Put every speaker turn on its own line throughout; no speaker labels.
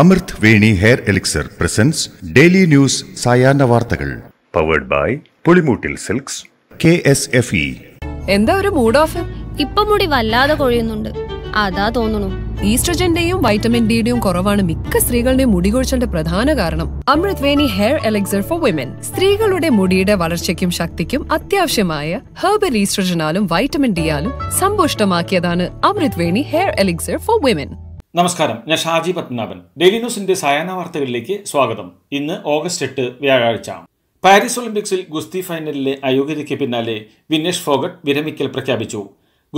അമൃത് Veni hair elixir presents daily news സായാഹ്ന വാർത്തകൾ powered by Pulimoottil silks K S F E എന്താ ഒരു മൂഡ് ഓഫ് ഇപ്പൊ മുടി വല്ലാതെ കൊഴിയുന്നുണ്ട് അതാ തോന്നുന്നു ഈസ്ട്രജന്റെയും വൈറ്റമിൻ ഡിയുടെയും കുറവാണ് മിക്ക സ്ത്രീകളുടെയും മുടി കൊഴിച്ചലിന്റെ പ്രധാന കാരണം അമൃത് Veni hair elixir for women സ്ത്രീകളുടെ മുടിയുടെ വളർച്ചയ്ക്കും ശക്തിക്കും അത്യാവശ്യമായ herbal ഈസ്ട്രജനാലും vitamin ഡിയാലും സമ്പുഷ്ടമാക്കിയതാണ് Amrit Veni hair elixir for women നമസ്കാരം ഞാൻ ഷാജി പത്മനാഭൻ ഡെയിലി ന്യൂസിന്റെ സായാഹ്ന വാർത്തകളിലേക്ക് സ്വാഗതം ഇന്ന് ഓഗസ്റ്റ് എട്ട് വ്യാഴാഴ്ച പാരീസ് ഒളിമ്പിക്സിൽ ഗുസ്തി ഫൈനലിലെ അയോഗ്യതയ്ക്ക് പിന്നാലെ വിനേഷ് ഫോഗട്ട് വിരമിക്കൽ പ്രഖ്യാപിച്ചു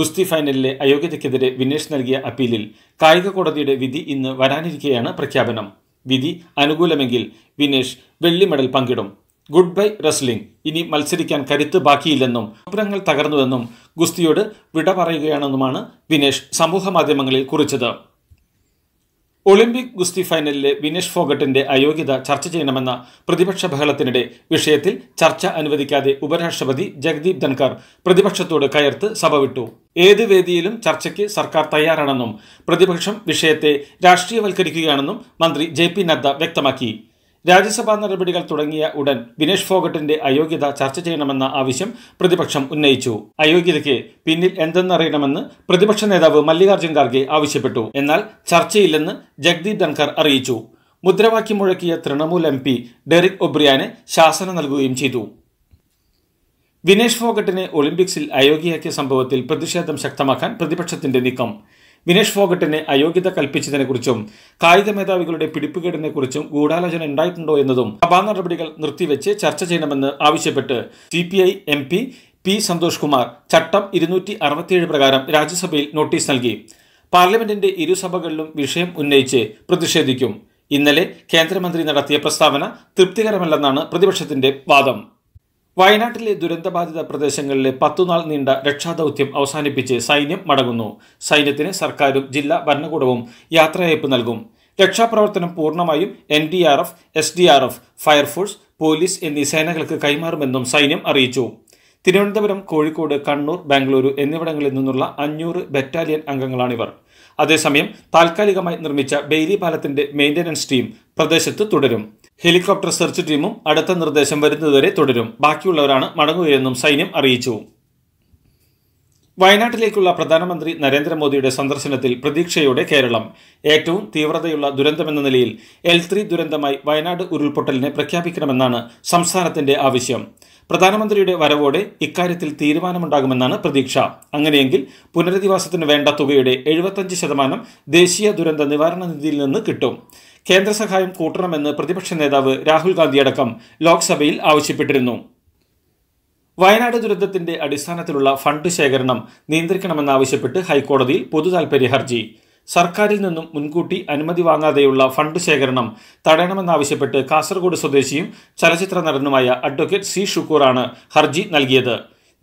ഗുസ്തി ഫൈനലിലെ അയോഗ്യതയ്ക്കെതിരെ വിനേഷ് നൽകിയ അപ്പീലിൽ കായിക കോടതിയുടെ വിധി ഇന്ന് വരാനിരിക്കെയാണ് പ്രഖ്യാപനം വിധി അനുകൂലമെങ്കിൽ വിനേഷ് വെള്ളി മെഡൽ പങ്കിടും ഗുഡ് ബൈ റെസ്ലിംഗ് ഇനി മത്സരിക്കാൻ കരുത്ത് ബാക്കിയില്ലെന്നും സ്വപ്നങ്ങൾ തകർന്നുവെന്നും ഗുസ്തിയോട് വിട പറയുകയാണെന്നുമാണ് വിനേഷ് സമൂഹ മാധ്യമങ്ങളിൽ കുറിച്ചത് ഒളിമ്പിക് ഗുസ്തി ഫൈനലിലെ വിനേഷ് ഫോഗട്ടിന്റെ അയോഗ്യത ചർച്ച ചെയ്യണമെന്ന പ്രതിപക്ഷ ബഹളത്തിനിടെ വിഷയത്തിൽ ചർച്ച അനുവദിക്കാതെ ഉപരാഷ്ട്രപതി ജഗദീപ് ധൻകർ പ്രതിപക്ഷത്തോട് കയർത്ത് സഭ വിട്ടു ഏത് വേദിയിലും ചർച്ചയ്ക്ക് സർക്കാർ തയ്യാറാണെന്നും പ്രതിപക്ഷം വിഷയത്തെ രാഷ്ട്രീയവൽക്കരിക്കുകയാണെന്നും മന്ത്രി ജെ പി നദ്ദ വ്യക്തമാക്കി രാജ്യസഭാ നടപടികൾ തുടങ്ങിയ ഉടൻ ബിനേഷ് ഫോഗട്ടിന്റെ അയോഗ്യത ചർച്ച ചെയ്യണമെന്ന ആവശ്യം പ്രതിപക്ഷം ഉന്നയിച്ചു അയോഗ്യതയ്ക്ക് പിന്നിൽ എന്തെന്നറിയണമെന്ന് പ്രതിപക്ഷ നേതാവ് മല്ലികാർജ്ജുൻ ഖാർഗെ ആവശ്യപ്പെട്ടു എന്നാൽ ചർച്ചയില്ലെന്ന് ജഗ്ദീപ് ധൻഖർ അറിയിച്ചു മുദ്രാവാക്യം മുഴക്കിയ തൃണമൂൽ എം പി ഡെറിക് ഒബ്രിയാന് ശാസന നൽകുകയും ചെയ്തു വിനേഷ് ഫോഗട്ടിനെ ഒളിമ്പിക്സിൽ അയോഗ്യയാക്കിയ സംഭവത്തിൽ പ്രതിഷേധം ശക്തമാക്കാൻ പ്രതിപക്ഷത്തിന്റെ നീക്കം വിനേഷ് ഫോഗട്ടിന് അയോഗ്യത കൽപ്പിച്ചതിനെക്കുറിച്ചും കായിക മേധാവികളുടെ പിടിപ്പുകേടിനെക്കുറിച്ചും ഗൂഢാലോചന ഉണ്ടായിട്ടുണ്ടോ എന്നതും സഭാ നടപടികൾ നിർത്തിവെച്ച് ചർച്ച ചെയ്യണമെന്ന് ആവശ്യപ്പെട്ട് C P I M P P Santhosh Kumar ചട്ടം ഇരുന്നൂറ്റി അറുപത്തിയേഴ് പ്രകാരം രാജ്യസഭയിൽ നോട്ടീസ് നൽകി പാർലമെന്റിന്റെ ഇരുസഭകളിലും വിഷയം ഉന്നയിച്ച് പ്രതിഷേധിക്കും ഇന്നലെ കേന്ദ്രമന്ത്രി നടത്തിയ പ്രസ്താവന തൃപ്തികരമല്ലെന്നാണ് പ്രതിപക്ഷത്തിന്റെ വാദം വയനാട്ടിലെ ദുരന്തബാധിത പ്രദേശങ്ങളിലെ പത്തുനാൾ നീണ്ട രക്ഷാദൗത്യം അവസാനിപ്പിച്ച് സൈന്യം മടങ്ങുന്നു സൈന്യത്തിന് സർക്കാരും ജില്ലാ ഭരണകൂടവും യാത്രയയപ്പ് നൽകും രക്ഷാപ്രവർത്തനം പൂർണ്ണമായും N D R F S D R F fire force police എന്നീ സേനകൾക്ക് കൈമാറുമെന്നും സൈന്യം അറിയിച്ചു തിരുവനന്തപുരം കോഴിക്കോട് കണ്ണൂർ ബാംഗ്ലൂരു എന്നിവിടങ്ങളിൽ നിന്നുള്ള അഞ്ഞൂറ് ബറ്റാലിയൻ അംഗങ്ങളാണിവർ അതേസമയം താൽക്കാലികമായി നിർമ്മിച്ച ബെയ്ലി പാലത്തിന്റെ മെയിന്റനൻസ് ടീം പ്രദേശത്ത് തുടരും ഹെലികോപ്റ്റർ സെർച്ച് ടീമും അടുത്ത നിർദ്ദേശം വരുന്നതുവരെ തുടരും ബാക്കിയുള്ളവരാണ് മടങ്ങുകയെന്നും സൈന്യം അറിയിച്ചു വയനാട്ടിലേക്കുള്ള പ്രധാനമന്ത്രി നരേന്ദ്രമോദിയുടെ സന്ദർശനത്തിൽ പ്രതീക്ഷയോടെ കേരളം ഏറ്റവും തീവ്രതയുള്ള ദുരന്തമെന്ന നിലയിൽ എൽ ത്രീ ദുരന്തമായി വയനാട് ഉരുൾപൊട്ടലിനെ പ്രഖ്യാപിക്കണമെന്നാണ് സംസ്ഥാനത്തിന്റെ ആവശ്യം പ്രധാനമന്ത്രിയുടെ വരവോടെ ഇക്കാര്യത്തിൽ തീരുമാനമുണ്ടാകുമെന്നാണ് പ്രതീക്ഷ അങ്ങനെയെങ്കിൽ പുനരധിവാസത്തിന് വേണ്ട തുകയുടെ എഴുപത്തഞ്ച് ശതമാനം ദേശീയ ദുരന്ത നിവാരണ നിധിയിൽ നിന്ന് കിട്ടും കേന്ദ്രസഹായം കൂട്ടണമെന്ന് പ്രതിപക്ഷ നേതാവ് രാഹുൽ ഗാന്ധി അടക്കം ലോക്സഭയിൽ ആവശ്യപ്പെട്ടിരുന്നു വയനാട് ദുരന്തത്തിന്റെ അടിസ്ഥാനത്തിലുള്ള ഫണ്ട് ശേഖരണം നിയന്ത്രിക്കണമെന്നാവശ്യപ്പെട്ട് ഹൈക്കോടതിയിൽ പൊതുതാൽപര്യ ഹർജി സർക്കാരിൽ നിന്നും മുൻകൂട്ടി അനുമതി വാങ്ങാതെയുള്ള ഫണ്ട് ശേഖരണം തടയണമെന്നാവശ്യപ്പെട്ട് കാസർഗോഡ് സ്വദേശിയും ചലച്ചിത്ര നടനുമായ അഡ്വക്കേറ്റ് സി ഷുക്കൂറാണ് ഹർജി നൽകിയത്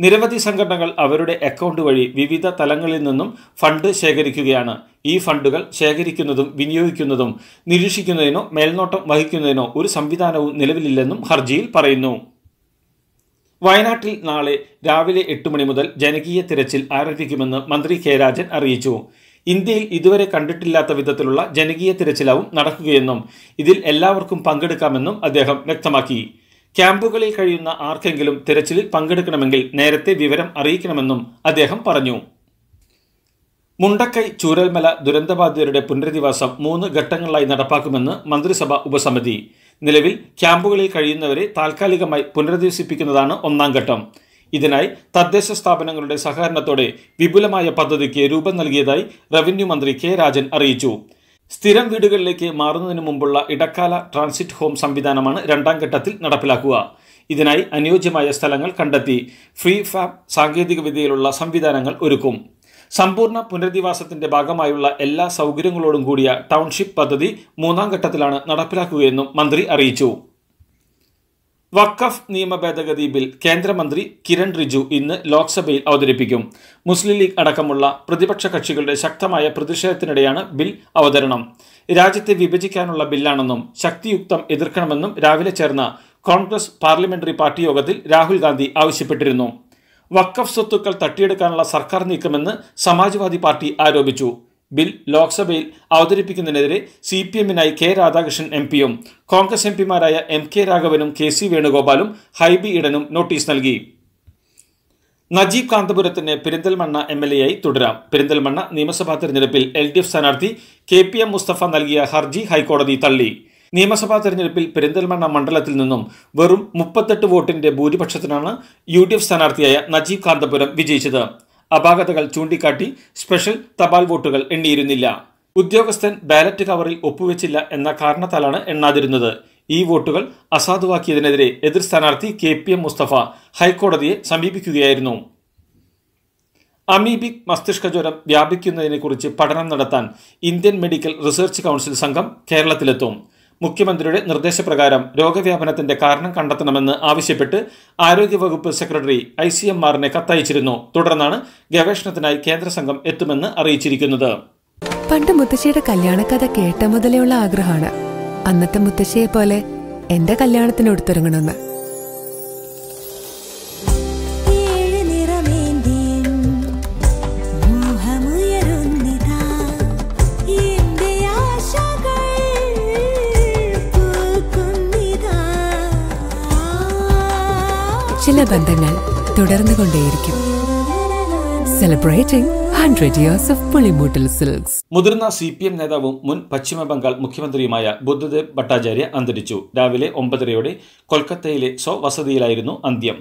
നിരവധി സംഘടനകൾ അവരുടെ അക്കൗണ്ട് വഴി വിവിധ തലങ്ങളിൽ നിന്നും ഫണ്ട് ശേഖരിക്കുകയാണ് ഈ ഫണ്ടുകൾ ശേഖരിക്കുന്നതും വിനിയോഗിക്കുന്നതും നിരീക്ഷിക്കുന്നതിനോ മേൽനോട്ടം വഹിക്കുന്നതിനോ ഒരു സംവിധാനവും നിലവിലില്ലെന്നും ഹർജിയിൽ പറയുന്നു വയനാട്ടിൽ നാളെ രാവിലെ എട്ട് മണി മുതൽ ജനകീയ തിരച്ചിൽ ആരംഭിക്കുമെന്ന് മന്ത്രി കെ രാജൻ അറിയിച്ചു ഇന്ത്യയിൽ ഇതുവരെ കണ്ടിട്ടില്ലാത്ത വിധത്തിലുള്ള ജനകീയ തിരച്ചിലാവും നടക്കുകയെന്നും ഇതിൽ എല്ലാവർക്കും പങ്കെടുക്കാമെന്നും അദ്ദേഹം വ്യക്തമാക്കി ക്യാമ്പുകളിൽ കഴിയുന്ന ആർക്കെങ്കിലും തിരച്ചിലിൽ പങ്കെടുക്കണമെങ്കിൽ നേരത്തെ വിവരം അറിയിക്കണമെന്നും അദ്ദേഹം പറഞ്ഞു മുണ്ടക്കൈ ചൂരൽമല ദുരന്തബാധിതരുടെ പുനരധിവാസം മൂന്ന് ഘട്ടങ്ങളിലായി നടപ്പാക്കുമെന്ന് മന്ത്രിസഭ ഉപസമിതി നിലവിൽ ക്യാമ്പുകളിൽ കഴിയുന്നവരെ താൽക്കാലികമായി പുനരധിവസിപ്പിക്കുന്നതാണ് ഒന്നാം ഘട്ടം ഇതിനായി തദ്ദേശ സ്ഥാപനങ്ങളുടെ സഹകരണത്തോടെ വിപുലമായ പദ്ധതിക്ക് രൂപം നൽകിയതായി റവന്യൂ മന്ത്രി കെ രാജൻ അറിയിച്ചു സ്ഥിരം വീടുകളിലേക്ക് മാറുന്നതിന് മുമ്പുള്ള ഇടക്കാല ട്രാൻസിറ്റ് ഹോം സംവിധാനമാണ് രണ്ടാം ഘട്ടത്തിൽ നടപ്പിലാക്കുക ഇതിനായി അനുയോജ്യമായ സ്ഥലങ്ങൾ കണ്ടെത്തി ഫ്രീ ഫാബ് സാങ്കേതികവിദ്യയിലുള്ള സംവിധാനങ്ങൾ ഒരുക്കും സമ്പൂർണ്ണ പുനരധിവാസത്തിന്റെ ഭാഗമായുള്ള എല്ലാ സൗകര്യങ്ങളോടും കൂടിയ ടൗൺഷിപ്പ് പദ്ധതി മൂന്നാം ഘട്ടത്തിലാണ് നടപ്പിലാക്കുകയെന്നും മന്ത്രി അറിയിച്ചു വഖഫ് നിയമ ഭേദഗതി ബിൽ കേന്ദ്രമന്ത്രി കിരൺ റിജു ഇന്ന് ലോക്സഭയിൽ അവതരിപ്പിക്കും മുസ്ലിം ലീഗ് അടക്കമുള്ള പ്രതിപക്ഷ കക്ഷികളുടെ ശക്തമായ പ്രതിഷേധത്തിനിടെയാണ് ബിൽ അവതരണം രാജ്യത്തെ വിഭജിക്കാനുള്ള ബില്ലാണെന്നും ശക്തിയുക്തം എതിർക്കണമെന്നും രാവിലെ ചേർന്ന കോൺഗ്രസ് പാർലമെന്ററി പാർട്ടി യോഗത്തിൽ രാഹുൽ ഗാന്ധി ആവശ്യപ്പെട്ടിരുന്നു വഖഫ് സ്വത്തുക്കൾ തട്ടിയെടുക്കാനുള്ള സർക്കാർ നീക്കമെന്ന് സമാജ്വാദി പാർട്ടി ആരോപിച്ചു ബിൽ ലോക്സഭയിൽ അവതരിപ്പിക്കുന്നതിനെതിരെ സി പി എമ്മിനായി കെ രാധാകൃഷ്ണൻ എം പിയും കോൺഗ്രസ് എം പിമാരായ എം കെ രാഘവനും കെ സി വേണുഗോപാലും ഹൈബി ഇടനും നോട്ടീസ് നൽകി നജീബ് കാന്തപുരത്തിന് പെരിന്തൽമണ്ണ എം എൽ എയായി തുടരാം പെരിന്തൽമണ്ണ നിയമസഭാ തെരഞ്ഞെടുപ്പിൽ എൽ ഡി എഫ് സ്ഥാനാർത്ഥി കെ പി എം മുസ്തഫ നൽകിയ ഹർജി ഹൈക്കോടതി തള്ളി നിയമസഭാ തെരഞ്ഞെടുപ്പിൽ പെരിന്തൽമണ്ണ മണ്ഡലത്തിൽ നിന്നും വെറും മുപ്പത്തെട്ട് വോട്ടിന്റെ ഭൂരിപക്ഷത്തിനാണ് യു ഡി എഫ് സ്ഥാനാർത്ഥിയായ നജീബ് കാന്തപുരം വിജയിച്ചത് അപാകതകൾ ചൂണ്ടിക്കാട്ടി സ്പെഷ്യൽ തപാൽ വോട്ടുകൾ എണ്ണിയിരുന്നില്ല ഉദ്യോഗസ്ഥൻ ബാലറ്റ് കവറിൽ ഒപ്പുവെച്ചില്ല എന്ന കാരണത്താലാണ് എണ്ണാതിരുന്നത് ഈ വോട്ടുകൾ അസാധുവാക്കിയതിനെതിരെ എതിർ സ്ഥാനാർത്ഥി കെ പി എം മുസ്തഫ ഹൈക്കോടതിയെ സമീപിക്കുകയായിരുന്നു അമീബിക് മസ്തിഷ്ക ജ്വരം വ്യാപിക്കുന്നതിനെക്കുറിച്ച് പഠനം നടത്താൻ ഇന്ത്യൻ മെഡിക്കൽ റിസർച്ച് കൗൺസിൽ സംഘം കേരളത്തിലെത്തും മുഖ്യമന്ത്രിയുടെ നിർദ്ദേശപ്രകാരം രോഗവ്യാപനത്തിന്റെ കാരണം കണ്ടെത്തണമെന്ന് ആവശ്യപ്പെട്ട് ആരോഗ്യവകുപ്പ് സെക്രട്ടറി ഐ സി എം ആറിനെ കത്തയച്ചിരുന്നു തുടർന്നാണ് ഗവേഷണത്തിനായി കേന്ദ്ര സംഘം എത്തുമെന്ന് അറിയിച്ചിരിക്കുന്നത് പണ്ട് മുത്തശ്ശിയുടെ കല്യാണക്കഥ കേട്ട ഉള്ള ആഗ്രഹമാണ് അന്നത്തെ മുത്തശ്ശിയെ പോലെ എന്റെ കല്യാണത്തിന് എടുത്തിറങ്ങണമെന്ന് ബന്ധങ്ങൾ തുടർന്നു കൊണ്ടേയിരിക്കും celebrating hundred years of Pulimoottil silks മുതിർന്ന സി പി എം നേതാവും മുൻ പശ്ചിമ ബംഗാൾ മുഖ്യമന്ത്രിയുമായ ബുദ്ധദേവ് ഭട്ടാചാര്യ അന്തരിച്ചു രാവിലെ ഒമ്പതരയോടെ കൊൽക്കത്തയിലെ സ്വവസതിയിലായിരുന്നു അന്ത്യം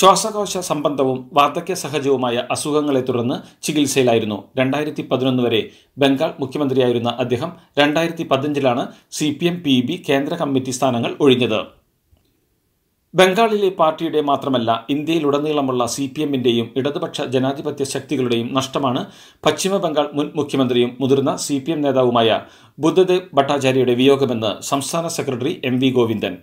ശ്വാസകോശ സംബന്ധവും വാർദ്ധക്യ സഹജവുമായ അസുഖങ്ങളെ തുടർന്ന് ചികിത്സയിലായിരുന്നു രണ്ടായിരത്തി പതിനൊന്ന് വരെ ബംഗാൾ മുഖ്യമന്ത്രിയായിരുന്ന അദ്ദേഹം രണ്ടായിരത്തി പതിനഞ്ചിലാണ് C P M P B കേന്ദ്ര കമ്മിറ്റി സ്ഥാനങ്ങൾ ഒഴിഞ്ഞത് ബംഗാളിലെ പാർട്ടിയുടെ മാത്രമല്ല ഇന്ത്യയിലുടനീളമുള്ള സി പി എമ്മിൻ്റെയും ഇടതുപക്ഷ ജനാധിപത്യ ശക്തികളുടെയും നഷ്ടമാണ് പശ്ചിമബംഗാൾ മുൻ മുഖ്യമന്ത്രിയും മുതിർന്ന സി പി എം നേതാവുമായ ബുദ്ധദേവ് ഭട്ടാചാര്യയുടെ വിയോഗമെന്ന് സംസ്ഥാന സെക്രട്ടറി എം വി ഗോവിന്ദൻ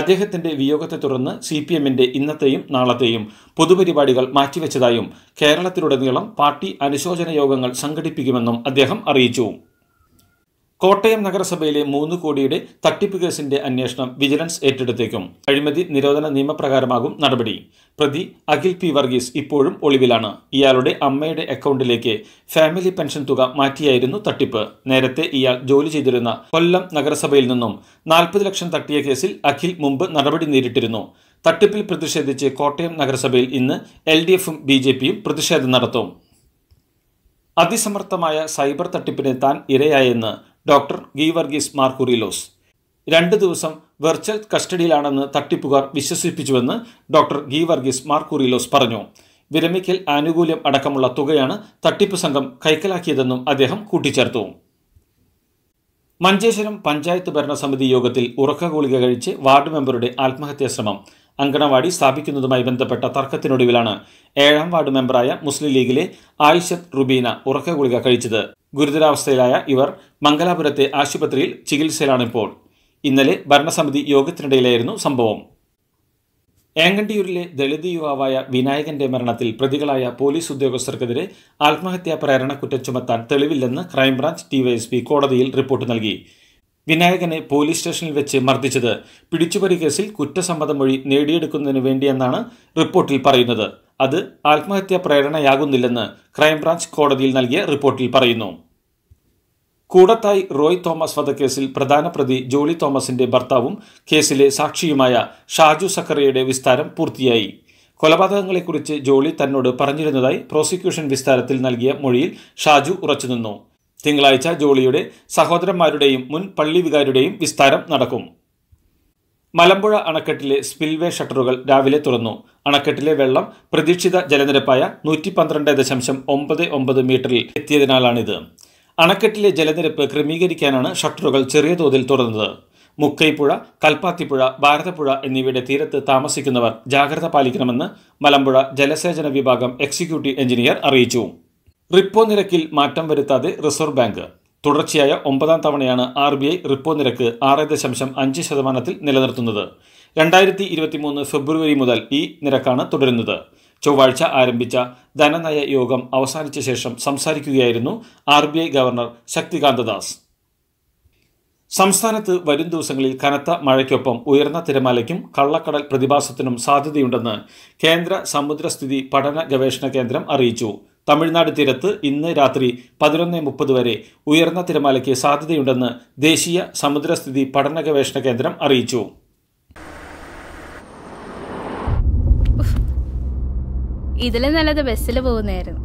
അദ്ദേഹത്തിന്റെ വിയോഗത്തെ തുടർന്ന് സി പി എമ്മിന്റെ ഇന്നത്തെയും നാളത്തെയും പൊതുപരിപാടികൾ മാറ്റിവെച്ചതായും കേരളത്തിലുടനീളം പാർട്ടി അനുശോചന യോഗങ്ങൾ സംഘടിപ്പിക്കുമെന്നും അദ്ദേഹം അറിയിച്ചു കോട്ടയം നഗരസഭയിലെ മൂന്ന് കോടിയുടെ തട്ടിപ്പ് കേസിന്റെ അന്വേഷണം വിജിലൻസ് ഏറ്റെടുത്തേക്കും അഴിമതി നിരോധന നിയമപ്രകാരമാകും നടപടി പ്രതി അഖിൽ പി വർഗീസ് ഇപ്പോഴും ഒളിവിലാണ് ഇയാളുടെ അമ്മയുടെ അക്കൗണ്ടിലേക്ക് ഫാമിലി പെൻഷൻ തുക മാറ്റിയായിരുന്നു തട്ടിപ്പ് നേരത്തെ ഇയാൾ ജോലി ചെയ്തിരുന്ന കൊല്ലം നഗരസഭയിൽ നിന്നും നാൽപ്പത് ലക്ഷം തട്ടിയ കേസിൽ അഖിൽ മുമ്പ് നടപടി നേരിട്ടിരുന്നു തട്ടിപ്പിൽ പ്രതിഷേധിച്ച് കോട്ടയം നഗരസഭയിൽ ഇന്ന് എൽ ഡി എഫും ബി ജെ പിയും പ്രതിഷേധം നടത്തും അതിസമർത്ഥമായ സൈബർ തട്ടിപ്പിന് താൻ ഇരയായെന്ന് ഡോക്ടർ ഗീവർഗീസ് മാർക്കുറിലോസ് രണ്ട് ദിവസം വെർച്വൽ കസ്റ്റഡിയിലാണെന്ന് തട്ടിപ്പുകാർ വിശ്വസിപ്പിച്ചുവെന്ന് ഡോക്ടർ ഗീവർഗീസ് മാർക്കുറിലോസ് പറഞ്ഞു വിരമിക്കൽ ആനുകൂല്യം അടക്കമുള്ള തുകയാണ് തട്ടിപ്പ് സംഘം കൈക്കലാക്കിയതെന്നും അദ്ദേഹം കൂട്ടിച്ചേർത്തു മഞ്ചേശ്വരം പഞ്ചായത്ത് ഭരണസമിതി യോഗത്തിൽ ഉറക്ക ഗുളിക കഴിച്ച് വാർഡ് മെമ്പറുടെ ആത്മഹത്യാ ശ്രമം അങ്കണവാടി സ്ഥാപിക്കുന്നതുമായി ബന്ധപ്പെട്ട തർക്കത്തിനൊടുവിലാണ് ഏഴാം വാർഡ് മെമ്പറായ മുസ്ലിം ലീഗിലെ ആയിഷത്ത് റുബീന ഉറക്ക ഗുളിക കഴിച്ചത് ഗുരുതരാവസ്ഥയിലായ ഇവർ മംഗലാപുരത്തെ ആശുപത്രിയിൽ ചികിത്സയിലാണിപ്പോൾ ഇന്നലെ ഭരണസമിതി യോഗത്തിനിടയിലായിരുന്നു സംഭവം ഏങ്കണ്ടിയൂരിലെ ദളിത് യുവാവായ വിനായകന്റെ മരണത്തിൽ പ്രതികളായ പോലീസ് ഉദ്യോഗസ്ഥർക്കെതിരെ ആത്മഹത്യാ പ്രേരണ കുറ്റം ചുമത്താൻ തെളിവില്ലെന്ന് ക്രൈംബ്രാഞ്ച് ഡിവൈഎസ്പി കോടതിയിൽ റിപ്പോർട്ട് നൽകി വിനായകനെ പോലീസ് സ്റ്റേഷനിൽ വെച്ച് മർദ്ദിച്ചത് പിടിച്ചുപറി കേസിൽ കുറ്റസമ്മത മൊഴി നേടിയെടുക്കുന്നതിന് വേണ്ടിയെന്നാണ് റിപ്പോർട്ടിൽ പറയുന്നത് അത് ആത്മഹത്യാ പ്രേരണയാകുന്നില്ലെന്ന് ക്രൈംബ്രാഞ്ച് കോടതിയിൽ നൽകിയ റിപ്പോർട്ടിൽ പറയുന്നു കൂടത്തായി റോയ് തോമസ് വധക്കേസിൽ പ്രധാന പ്രതി ജോളി തോമസിന്റെ ഭർത്താവും കേസിലെ സാക്ഷിയുമായ ഷാജു സക്കറിയയുടെ വിസ്താരം പൂർത്തിയായി കൊലപാതകങ്ങളെക്കുറിച്ച് ജോളി തന്നോട് പറഞ്ഞിരുന്നതായി പ്രോസിക്യൂഷൻ വിസ്താരത്തിൽ നൽകിയ മൊഴിയിൽ ഷാജു ഉറച്ചുനിന്നു തിങ്കളാഴ്ച ജോളിയുടെ സഹോദരന്മാരുടെയും മുൻ പള്ളി വികാരുടെയും വിസ്താരം നടക്കും മലമ്പുഴ അണക്കെട്ടിലെ സ്പിൽവേ ഷട്ടറുകൾ രാവിലെ തുറന്നു അണക്കെട്ടിലെ വെള്ളം പ്രതീക്ഷിത ജലനിരപ്പായ നൂറ്റി പന്ത്രണ്ട് ദശാംശം ഒമ്പത് ഒമ്പത് മീറ്ററിൽ എത്തിയതിനാലാണിത് അണക്കെട്ടിലെ ജലനിരപ്പ് ക്രമീകരിക്കാനാണ് ഷട്ടറുകൾ ചെറിയ തോതിൽ തുറന്നത് മുക്കൈപ്പുഴ കൽപ്പാത്തിപ്പുഴ ഭാരതപ്പുഴ എന്നിവയുടെ തീരത്ത് താമസിക്കുന്നവർ ജാഗ്രത പാലിക്കണമെന്ന് മലമ്പുഴ ജലസേചന വിഭാഗം എക്സിക്യൂട്ടീവ് എഞ്ചിനീയർ അറിയിച്ചു റിപ്പോ നിരക്കിൽ മാറ്റം വരുത്താതെ റിസർവ് ബാങ്ക് തുടർച്ചയായ ഒമ്പതാം തവണയാണ് ആർ ബി ഐ റിപ്പോ നിരക്ക് ആറ് ദശാംശം അഞ്ച് ശതമാനത്തിൽ നിലനിർത്തുന്നത് രണ്ടായിരത്തി ഇരുപത്തിമൂന്ന് ഫെബ്രുവരി മുതൽ ഈ നിരക്കാണ് തുടരുന്നത് ചൊവ്വാഴ്ച ആരംഭിച്ച ധനനയ യോഗം അവസാനിച്ച ശേഷം സംസാരിക്കുകയായിരുന്നു R B I governor Shaktikanta Das സംസ്ഥാനത്ത് വരും ദിവസങ്ങളിൽ കനത്ത മഴയ്ക്കൊപ്പം ഉയർന്ന തിരമാലയ്ക്കും കള്ളക്കടൽ പ്രതിഭാസത്തിനും സാധ്യതയുണ്ടെന്ന് കേന്ദ്ര സമുദ്രസ്ഥിതി പഠന ഗവേഷണ കേന്ദ്രം അറിയിച്ചു തമിഴ്നാട് തീരത്ത് ഇന്ന് രാത്രി പതിനൊന്ന് മുപ്പത് വരെ ഉയർന്ന തിരമാലയ്ക്ക് സാധ്യതയുണ്ടെന്ന് ദേശീയ സമുദ്രസ്ഥിതി പഠന ഗവേഷണ കേന്ദ്രം അറിയിച്ചു ഇതിലും നല്ലത് ബസ്സിൽ പോകുന്നതായിരുന്നു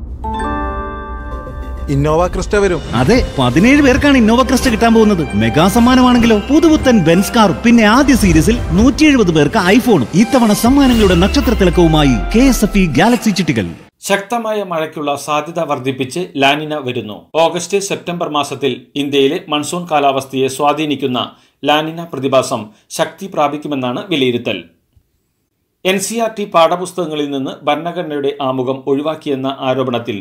ഇന്നോവ ക്രിസ്റ്റ വരും അതെ പതിനേഴ് പേർക്കാണ് ഇന്നോവ ക്രിസ്റ്റ കിട്ടാൻ പോകുന്നത് മെഗാ സമ്മാനമാണെങ്കിലോ പുതുപുത്തൻ ബെൻസ് കാർ പിന്നെ ആദ്യ സീരീസിൽ നൂറ്റി എഴുപത് പേർക്ക് ഐഫോണും ഇത്തവണ സമ്മാനങ്ങളുടെ നക്ഷത്ര തിളക്കവുമായി K S F E galaxy ചിട്ടികൾ ശക്തമായ മഴയ്ക്കുള്ള സാധ്യത വർദ്ധിപ്പിച്ച് ലാനിന വരുന്നു ഓഗസ്റ്റ് സെപ്റ്റംബർ മാസത്തിൽ ഇന്ത്യയിലെ മൺസൂൺ കാലാവസ്ഥയെ സ്വാധീനിക്കുന്ന ലാനിന പ്രതിഭാസം ശക്തി പ്രാപിക്കുമെന്നാണ് വിലയിരുത്തൽ എൻ സി ആർ ടി പാഠപുസ്തകങ്ങളിൽ നിന്ന് ഭരണഘടനയുടെ ആമുഖം ഒഴിവാക്കിയെന്ന ആരോപണത്തിൽ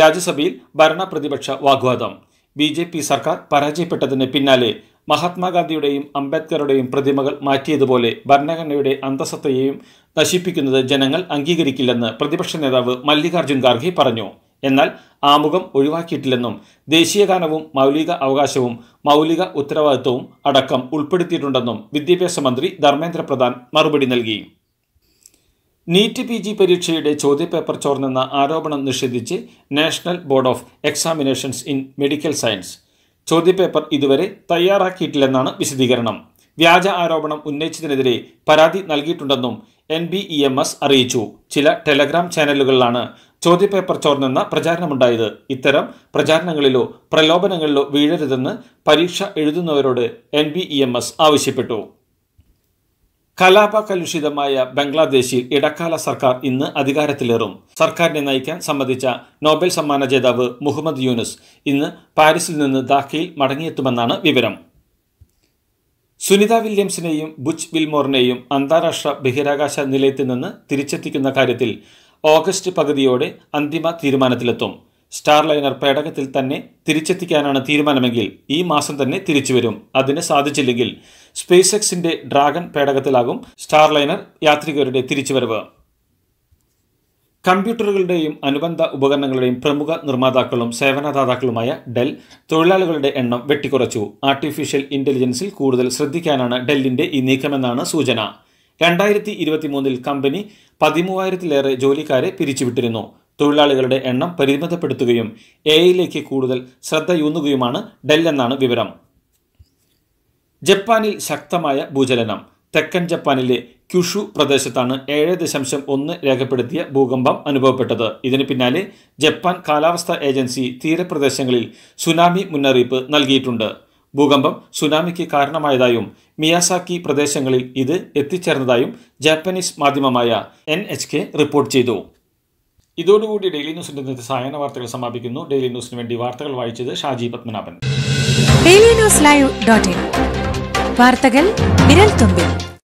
രാജ്യസഭയിൽ ഭരണപ്രതിപക്ഷ പ്രതിപക്ഷ വാഗ്വാദം ബി ജെ പി സർക്കാർ പരാജയപ്പെട്ടതിന് പിന്നാലെ മഹാത്മാഗാന്ധിയുടെയും അംബേദ്കറുടെയും പ്രതിമകൾ മാറ്റിയതുപോലെ ഭരണഘടനയുടെ അന്തസത്തയെയും നശിപ്പിക്കുന്നത് ജനങ്ങൾ അംഗീകരിക്കില്ലെന്ന് പ്രതിപക്ഷ നേതാവ് മല്ലികാർജ്ജുൻ ഖാർഗെ പറഞ്ഞു എന്നാൽ ആമുഖം ഒഴിവാക്കിയിട്ടില്ലെന്നും ദേശീയഗാനവും മൗലിക അവകാശവും മൗലിക ഉത്തരവാദിത്വവും അടക്കം ഉൾപ്പെടുത്തിയിട്ടുണ്ടെന്നും വിദ്യാഭ്യാസ മന്ത്രി ധർമ്മേന്ദ്ര പ്രധാൻ മറുപടി നൽകി നീറ്റ് പി ജി പരീക്ഷയുടെ ചോദ്യപേപ്പർ ചോർന്നെന്ന ആരോപണം നിഷേധിച്ച് national board of examinations in medical science ചോദ്യപേപ്പർ ഇതുവരെ തയ്യാറാക്കിയിട്ടില്ലെന്നാണ് വിശദീകരണം വ്യാജ ആരോപണം ഉന്നയിച്ചതിനെതിരെ പരാതി നൽകിയിട്ടുണ്ടെന്നും N B E M S അറിയിച്ചു ചില ടെലഗ്രാം ചാനലുകളിലാണ് ചോദ്യപേപ്പർ ചോർന്നെന്ന പ്രചാരണമുണ്ടായത് ഇത്തരം പ്രചാരണങ്ങളിലോ പ്രലോഭനങ്ങളിലോ വീഴരുതെന്ന് പരീക്ഷ എഴുതുന്നവരോട് N B E M S ആവശ്യപ്പെട്ടു കലാപ കലുഷിതമായ ബംഗ്ലാദേശിൽ ഇടക്കാല സർക്കാർ ഇന്ന് അധികാരത്തിലേറും സർക്കാരിനെ നയിക്കാൻ സംബന്ധിച്ച നോബൽ സമ്മാന ജേതാവ് മുഹമ്മദ് യൂനുസ് ഇന്ന് പാരീസിൽ നിന്ന് ധാക്കയിൽ മടങ്ങിയെത്തുമെന്നാണ് വിവരം സുനിത വില്യംസിനെയും ബുച്ച് വിൽമോറിനെയും അന്താരാഷ്ട്ര ബഹിരാകാശ നിലയത്തിൽ നിന്ന് തിരിച്ചെത്തിക്കുന്ന കാര്യത്തിൽ ഓഗസ്റ്റ് പകുതിയോടെ അന്തിമ തീരുമാനത്തിലെത്തും സ്റ്റാർ ലൈനർ പേടകത്തിൽ തന്നെ തിരിച്ചെത്തിക്കാനാണ് തീരുമാനമെങ്കിൽ ഈ മാസം തന്നെ തിരിച്ചുവരും അതിന് സാധിച്ചില്ലെങ്കിൽ സ്പേസ് എക്സിന്റെ ഡ്രാഗൺ പേടകത്തിലാകും സ്റ്റാർ ലൈനർ യാത്രികരുടെ തിരിച്ചുവരവ് കമ്പ്യൂട്ടറുകളുടെയും അനുബന്ധ ഉപകരണങ്ങളുടെയും പ്രമുഖ നിർമ്മാതാക്കളും സേവനദാതാക്കളുമായ ഡെൽ തൊഴിലാളികളുടെ എണ്ണം വെട്ടിക്കുറച്ചു ആർട്ടിഫിഷ്യൽ ഇന്റലിജൻസിൽ കൂടുതൽ ശ്രദ്ധിക്കാനാണ് ഡെല്ലിന്റെ ഈ നീക്കമെന്നാണ് സൂചന രണ്ടായിരത്തി ഇരുപത്തിമൂന്നിൽ കമ്പനി പതിമൂവായിരത്തിലേറെ ജോലിക്കാരെ പിരിച്ചുവിട്ടിരുന്നു തൊഴിലാളികളുടെ എണ്ണം പരിമിതപ്പെടുത്തുകയും എയിലേക്ക് കൂടുതൽ ശ്രദ്ധയൂന്നുകയുമാണ് ഡെൽ എന്നാണ് വിവരം ജപ്പാനിൽ ശക്തമായ ഭൂചലനം തെക്കൻ ജപ്പാനിലെ ക്യുഷു പ്രദേശത്താണ് ഏഴ് ദശാംശം ഒന്ന് രേഖപ്പെടുത്തിയ ഭൂകമ്പം അനുഭവപ്പെട്ടത് ഇതിന് പിന്നാലെ ജപ്പാൻ കാലാവസ്ഥാ ഏജൻസി തീരപ്രദേശങ്ങളിൽ സുനാമി മുന്നറിയിപ്പ് നൽകിയിട്ടുണ്ട് ഭൂകമ്പം സുനാമിക്ക് കാരണമായതായും മിയാസാക്കി പ്രദേശങ്ങളിൽ ഇത് എത്തിച്ചേർന്നതായും ജാപ്പനീസ് മാധ്യമമായ എൻ റിപ്പോർട്ട് ചെയ്തു ഇതോടുകൂടി ഡെയിലി ന്യൂസിന്റെ ഇന്നത്തെ സായന വാർത്തകൾ സമാപിക്കുന്നു ഡെയിലി ന്യൂസിന് വേണ്ടി വാർത്തകൾ വായിച്ചത് Shaji Padmanabhan daily news live dot in വാർത്തകൾ വിരൽ തുമ്പിൽ